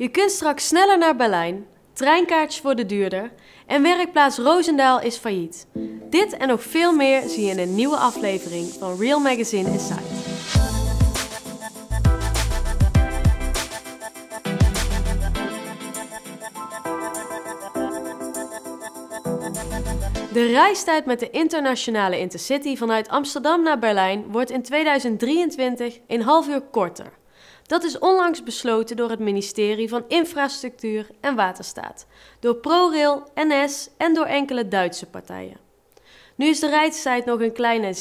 Je kunt straks sneller naar Berlijn, treinkaartjes worden duurder en werkplaats Roosendaal is failliet. Dit en nog veel meer zie je in een nieuwe aflevering van Real Magazine Insight. De reistijd met de internationale Intercity vanuit Amsterdam naar Berlijn wordt in 2023 in half uur korter. Dat is onlangs besloten door het ministerie van Infrastructuur en Waterstaat, door ProRail, NS en door enkele Duitse partijen. Nu is de reistijd nog een kleine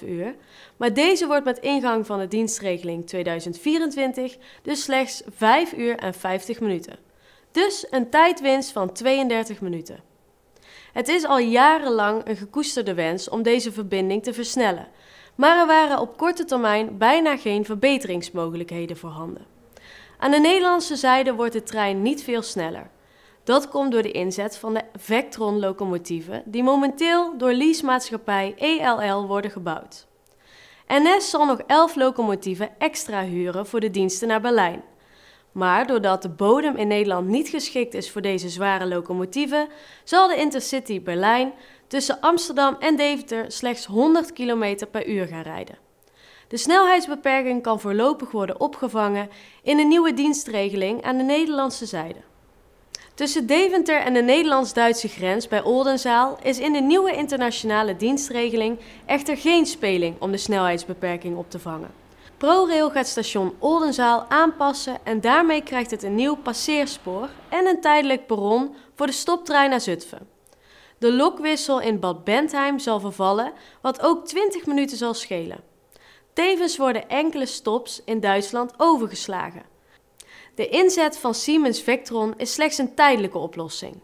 6,5 uur, maar deze wordt met ingang van de dienstregeling 2024 dus slechts 5 uur en 50 minuten. Dus een tijdwinst van 32 minuten. Het is al jarenlang een gekoesterde wens om deze verbinding te versnellen, maar er waren op korte termijn bijna geen verbeteringsmogelijkheden voorhanden. Aan de Nederlandse zijde wordt de trein niet veel sneller. Dat komt door de inzet van de Vectron-locomotieven, die momenteel door leasemaatschappij ELL worden gebouwd. NS zal nog 11 locomotieven extra huren voor de diensten naar Berlijn. Maar doordat de bodem in Nederland niet geschikt is voor deze zware locomotieven, zal de Intercity Berlijn tussen Amsterdam en Deventer slechts 100 km per uur gaan rijden. De snelheidsbeperking kan voorlopig worden opgevangen in een nieuwe dienstregeling aan de Nederlandse zijde. Tussen Deventer en de Nederlands-Duitse grens bij Oldenzaal is in de nieuwe internationale dienstregeling echter geen speling om de snelheidsbeperking op te vangen. ProRail gaat station Oldenzaal aanpassen en daarmee krijgt het een nieuw passeerspoor en een tijdelijk perron voor de stoptrein naar Zutphen. De lokwissel in Bad Bentheim zal vervallen, wat ook 20 minuten zal schelen. Tevens worden enkele stops in Duitsland overgeslagen. De inzet van Siemens Vectron is slechts een tijdelijke oplossing.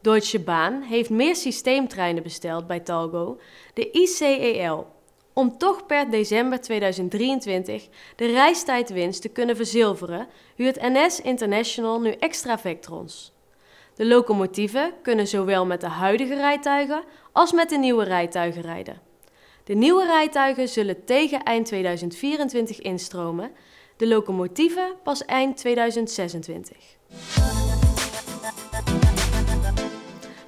Deutsche Bahn heeft meer systeemtreinen besteld bij Talgo, de ICEL, om toch per december 2023 de reistijdwinst te kunnen verzilveren, huurt NS International nu extra Vectrons. De locomotieven kunnen zowel met de huidige rijtuigen als met de nieuwe rijtuigen rijden. De nieuwe rijtuigen zullen tegen eind 2024 instromen, de locomotieven pas eind 2026.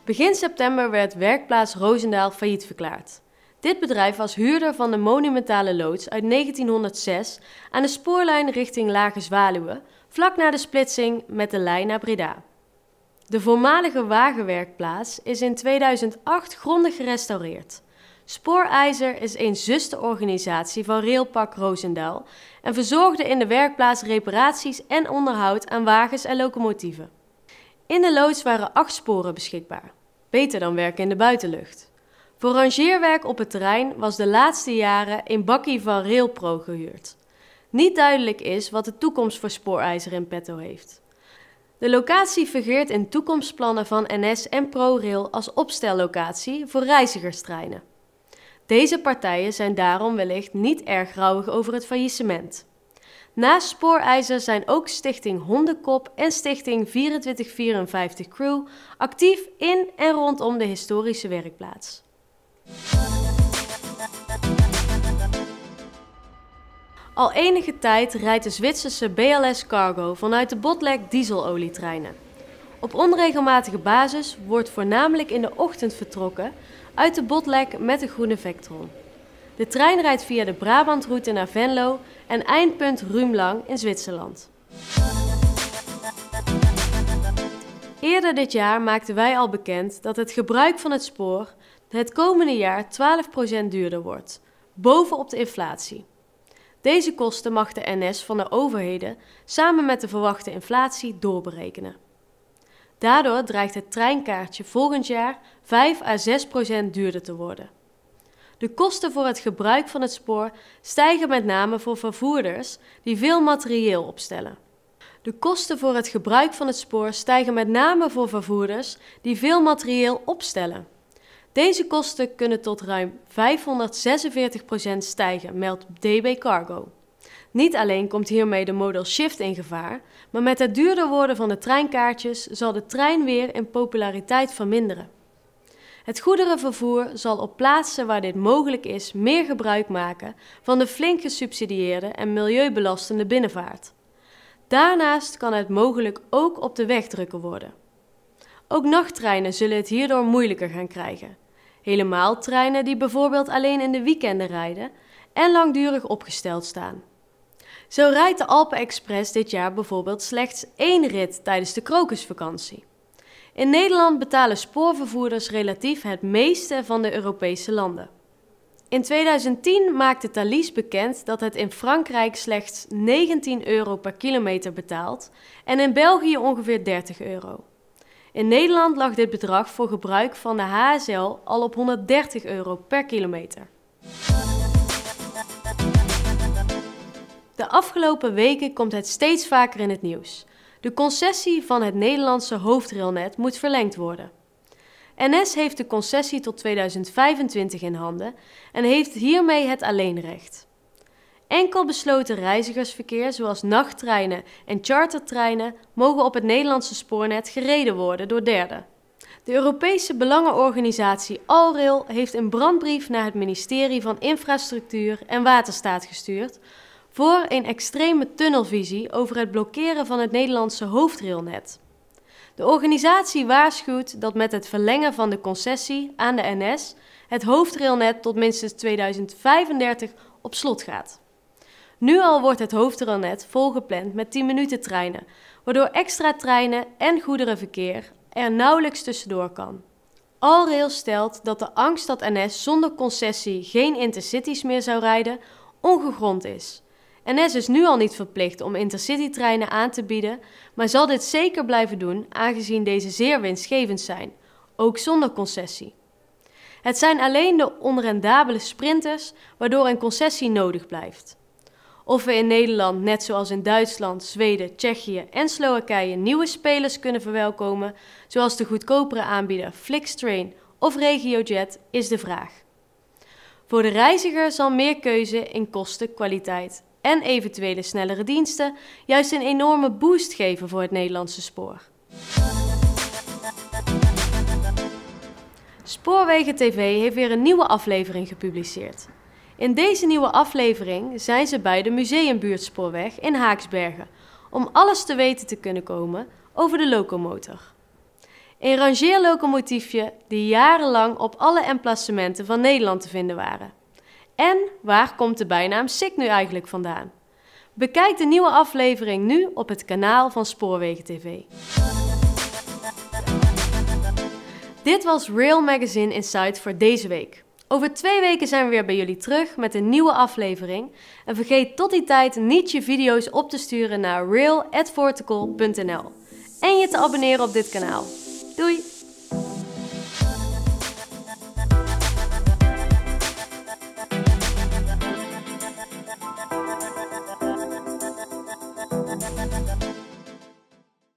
Begin september werd werkplaats Roosendaal failliet verklaard. Dit bedrijf was huurder van de monumentale loods uit 1906 aan de spoorlijn richting Lage Zwaluwe, vlak na de splitsing met de lijn naar Breda. De voormalige wagenwerkplaats is in 2008 grondig gerestaureerd. Spoorijzer is een zusterorganisatie van Railpak Roosendaal en verzorgde in de werkplaats reparaties en onderhoud aan wagens en locomotieven. In de loods waren acht sporen beschikbaar, beter dan werken in de buitenlucht. Voor rangeerwerk op het terrein was de laatste jaren een bakkie van Railpro gehuurd. Niet duidelijk is wat de toekomst voor spoorijzer in petto heeft. De locatie figuurt in toekomstplannen van NS en ProRail als opstellocatie voor reizigerstreinen. Deze partijen zijn daarom wellicht niet erg rouwig over het faillissement. Naast Spoorijzer zijn ook Stichting Hondenkop en Stichting 2454 Crew actief in en rondom de historische werkplaats. Al enige tijd rijdt de Zwitserse BLS Cargo vanuit de Botlek dieselolietreinen. Op onregelmatige basis wordt voornamelijk in de ochtend vertrokken uit de Botlek met de groene Vectron. De trein rijdt via de Brabantroute naar Venlo en eindpunt Ruimlang in Zwitserland. Eerder dit jaar maakten wij al bekend dat het gebruik van het spoor het komende jaar 12% duurder wordt, bovenop de inflatie. Deze kosten mag de NS van de overheden samen met de verwachte inflatie doorberekenen. Daardoor dreigt het treinkaartje volgend jaar 5 à 6 procent duurder te worden. De kosten voor het gebruik van het spoor stijgen met name voor vervoerders die veel materieel opstellen. De kosten voor het gebruik van het spoor stijgen met name voor vervoerders die veel materieel opstellen. Deze kosten kunnen tot ruim 546% stijgen, meldt DB Cargo. Niet alleen komt hiermee de modal shift in gevaar, maar met het duurder worden van de treinkaartjes zal de trein weer in populariteit verminderen. Het goederenvervoer zal op plaatsen waar dit mogelijk is meer gebruik maken van de flink gesubsidieerde en milieubelastende binnenvaart. Daarnaast kan het mogelijk ook op de weg drukker worden. Ook nachttreinen zullen het hierdoor moeilijker gaan krijgen helemaal treinen die bijvoorbeeld alleen in de weekenden rijden en langdurig opgesteld staan. Zo rijdt de Alpen Express dit jaar bijvoorbeeld slechts één rit tijdens de krokusvakantie. In Nederland betalen spoorvervoerders relatief het meeste van de Europese landen. In 2010 maakte Thalys bekend dat het in Frankrijk slechts 19 euro per kilometer betaalt en in België ongeveer 30 euro. In Nederland lag dit bedrag voor gebruik van de HSL al op 130 euro per kilometer. De afgelopen weken komt het steeds vaker in het nieuws. De concessie van het Nederlandse hoofdrailnet moet verlengd worden. NS heeft de concessie tot 2025 in handen en heeft hiermee het alleenrecht. Enkel besloten reizigersverkeer, zoals nachttreinen en chartertreinen, mogen op het Nederlandse spoornet gereden worden door derden. De Europese belangenorganisatie Alrail heeft een brandbrief naar het ministerie van Infrastructuur en Waterstaat gestuurd voor een extreme tunnelvisie over het blokkeren van het Nederlandse hoofdrailnet. De organisatie waarschuwt dat met het verlengen van de concessie aan de NS het hoofdrailnet tot minstens 2035 op slot gaat. Nu al wordt het hoofdranet volgepland met 10 minuten treinen, waardoor extra treinen en goederenverkeer er nauwelijks tussendoor kan. Alrail stelt dat de angst dat NS zonder concessie geen intercities meer zou rijden ongegrond is. NS is nu al niet verplicht om treinen aan te bieden, maar zal dit zeker blijven doen aangezien deze zeer winstgevend zijn, ook zonder concessie. Het zijn alleen de onrendabele sprinters waardoor een concessie nodig blijft. Of we in Nederland, net zoals in Duitsland, Zweden, Tsjechië en Slowakije, nieuwe spelers kunnen verwelkomen, zoals de goedkopere aanbieder Flixtrain of RegioJet, is de vraag. Voor de reiziger zal meer keuze in kosten, kwaliteit en eventuele snellere diensten juist een enorme boost geven voor het Nederlandse spoor. Spoorwegen TV heeft weer een nieuwe aflevering gepubliceerd. In deze nieuwe aflevering zijn ze bij de Museumbuurtspoorweg in Haaksbergen om alles te weten te kunnen komen over de locomotor. Een rangeerlocomotiefje die jarenlang op alle emplacementen van Nederland te vinden waren. En waar komt de bijnaam SICK nu eigenlijk vandaan? Bekijk de nieuwe aflevering nu op het kanaal van Spoorwegen TV. Dit was Rail Magazine Insight voor deze week. Over twee weken zijn we weer bij jullie terug met een nieuwe aflevering. En vergeet tot die tijd niet je video's op te sturen naar real@vertical.nl en je te abonneren op dit kanaal. Doei!